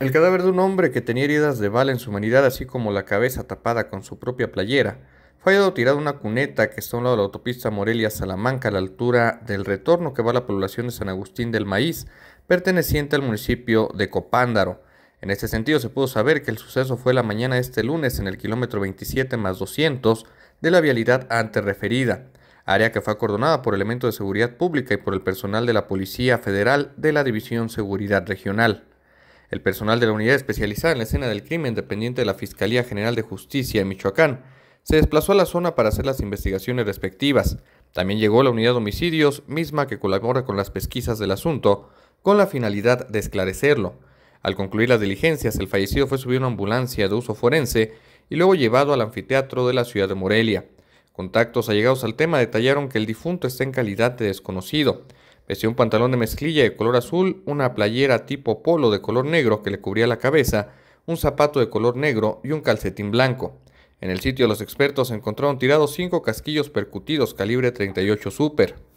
El cadáver de un hombre que tenía heridas de bala en su humanidad, así como la cabeza tapada con su propia playera, fue hallado tirado en una cuneta que está a un lado de la autopista Morelia-Salamanca a la altura del retorno que va a la población de San Agustín del Maíz, perteneciente al municipio de Copándaro. En este sentido, se pudo saber que el suceso fue la mañana de este lunes en el kilómetro 27 más 200 de la vialidad antes referida, área que fue acordonada por elementos de seguridad pública y por el personal de la Policía Federal de la División Seguridad Regional. El personal de la unidad especializada en la escena del crimen dependiente de la Fiscalía General de Justicia en Michoacán se desplazó a la zona para hacer las investigaciones respectivas. También llegó la unidad de homicidios, misma que colabora con las pesquisas del asunto, con la finalidad de esclarecerlo. Al concluir las diligencias, el fallecido fue subido a una ambulancia de uso forense y luego llevado al anfiteatro de la ciudad de Morelia. Contactos allegados al tema detallaron que el difunto está en calidad de desconocido. Vestía un pantalón de mezclilla de color azul, una playera tipo polo de color negro que le cubría la cabeza, un zapato de color negro y un calcetín blanco. En el sitio los expertos encontraron tirados cinco casquillos percutidos calibre 38 Super.